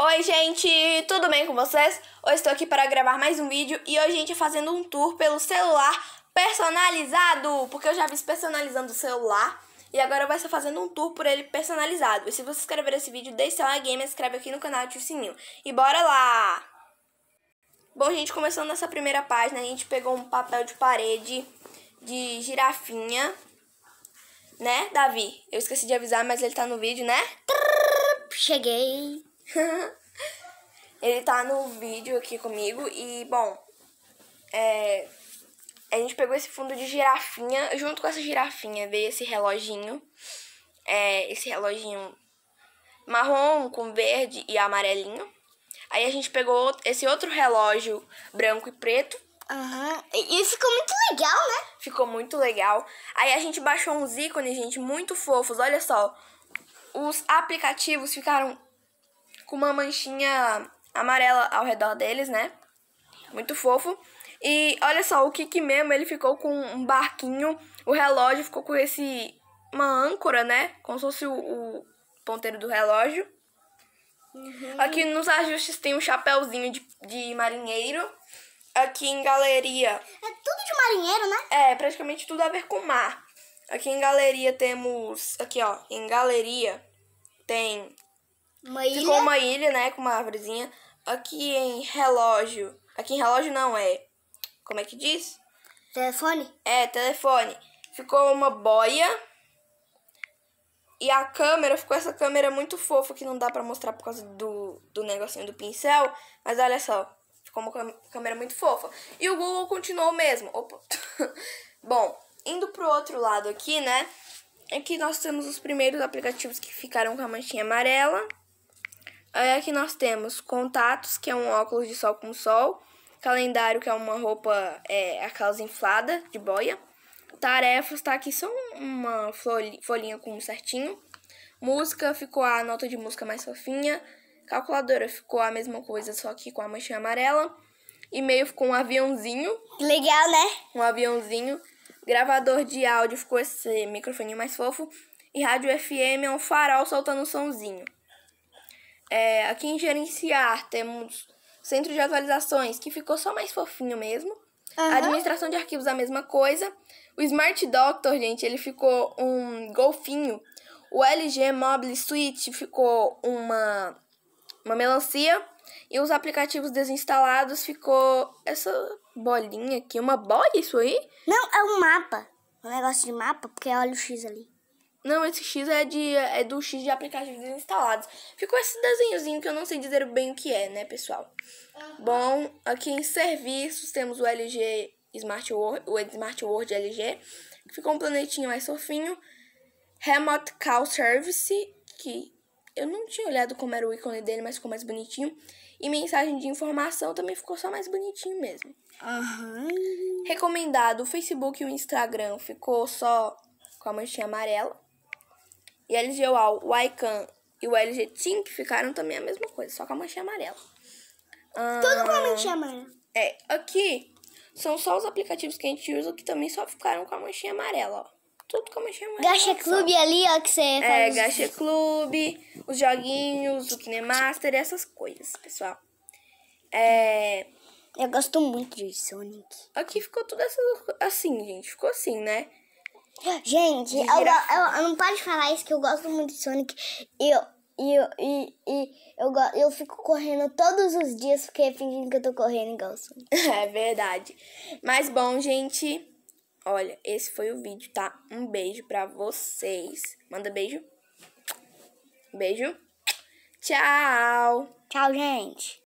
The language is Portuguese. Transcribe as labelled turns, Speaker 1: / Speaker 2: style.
Speaker 1: Oi gente, tudo bem com vocês? Hoje estou aqui para gravar mais um vídeo e hoje a gente é fazendo um tour pelo celular personalizado, porque eu já vi personalizando o celular e agora vai estar fazendo um tour por ele personalizado. E se você inscrever nesse vídeo, deixe seu like game, inscreve aqui no canal e ative o sininho. E bora lá! Bom gente, começando nessa primeira página, a gente pegou um papel de parede de girafinha, né Davi? Eu esqueci de avisar, mas ele tá no vídeo, né? Cheguei! ele tá no vídeo aqui comigo e, bom, é, a gente pegou esse fundo de girafinha, junto com essa girafinha veio esse reloginho, é, esse reloginho marrom com verde e amarelinho. Aí a gente pegou esse outro relógio branco e preto. Uhum. E ficou muito legal, né? Ficou muito legal. Aí a gente baixou uns ícones, gente, muito fofos. Olha só. Os aplicativos ficaram com uma manchinha amarela ao redor deles, né? Muito fofo. E olha só, o Kiki mesmo, ele ficou com um barquinho, o relógio ficou com esse uma âncora, né? Como se fosse o, o ponteiro do relógio. Uhum. Aqui nos ajustes tem um chapéuzinho de, de marinheiro. Aqui em galeria. É tudo de marinheiro, né? É, praticamente tudo a ver com mar. Aqui em galeria temos. Aqui, ó. Em galeria tem uma ilha? Ficou uma ilha, né? Com uma árvorezinha. Aqui em relógio. Aqui em relógio não, é. Como é que diz? Telefone? É, telefone. Ficou uma boia. E a câmera, ficou essa câmera muito fofa que não dá pra mostrar por causa do, do negocinho do pincel. Mas olha só, ficou uma câmera muito fofa. E o Google continuou mesmo. Opa. Bom, indo pro outro lado aqui, né? Aqui é nós temos os primeiros aplicativos que ficaram com a manchinha amarela. Aí é aqui nós temos contatos, que é um óculos de sol com sol, calendário, que é uma roupa, é, aquelas inflada de boia, tarefas, tá aqui só uma folhinha com um certinho, música, ficou a nota de música mais fofinha, calculadora, ficou a mesma coisa, só que com a manchinha amarela, e-mail ficou um aviãozinho. Legal, né? Um aviãozinho. Gravador de áudio ficou esse microfone mais fofo. E rádio FM é um farol soltando um sonzinho é, em gerenciar, temos centro de atualizações, que ficou só mais fofinho mesmo. Uhum. Administração de arquivos, a mesma coisa. O Smart Doctor, gente, ele ficou um golfinho. O LG Mobile Suite ficou uma, uma melancia. E os aplicativos desinstalados ficou essa bolinha aqui. Uma bola isso aí? Não, é um mapa. É um negócio de mapa, porque olha é o X ali. Não, esse X é, de, é do X de aplicativos instalados. Ficou esse desenhozinho que eu não sei dizer bem o que é, né, pessoal? Uhum. Bom, aqui em serviços temos o LG Smart World, o Smart World LG, ficou um planetinho mais sofinho Remote Call Service, que eu não tinha olhado como era o ícone dele, mas ficou mais bonitinho. E mensagem de informação também ficou só mais bonitinho mesmo. Uhum. Recomendado, o Facebook e o Instagram ficou só com a manchinha amarela e LG UAU, o iCan e o LG Tink ficaram também a mesma coisa, só com a manchinha amarela. Ah, Tudo com a manchinha amarela. É, aqui são só os aplicativos que a gente usa que também só ficaram com a manchinha amarela, ó. Tudo com a manchinha amarela. Gacha Club ali, ó, que você É, Gacha Club os joguinhos, o Kinemaster e essas coisas, pessoal. É... Eu gosto muito de Sonic. Aqui ficou tudo assim, gente. Ficou assim, né? Gente, eu, eu, eu, não pode falar isso que eu gosto muito de Sonic. Eu, eu, eu, eu, eu, eu fico correndo todos os dias porque é fingindo que eu tô correndo igual Sonic. É verdade. Mas bom, gente. Olha, esse foi o vídeo, tá? Um beijo pra vocês. Manda beijo. Beijo. Tchau. Tchau, gente.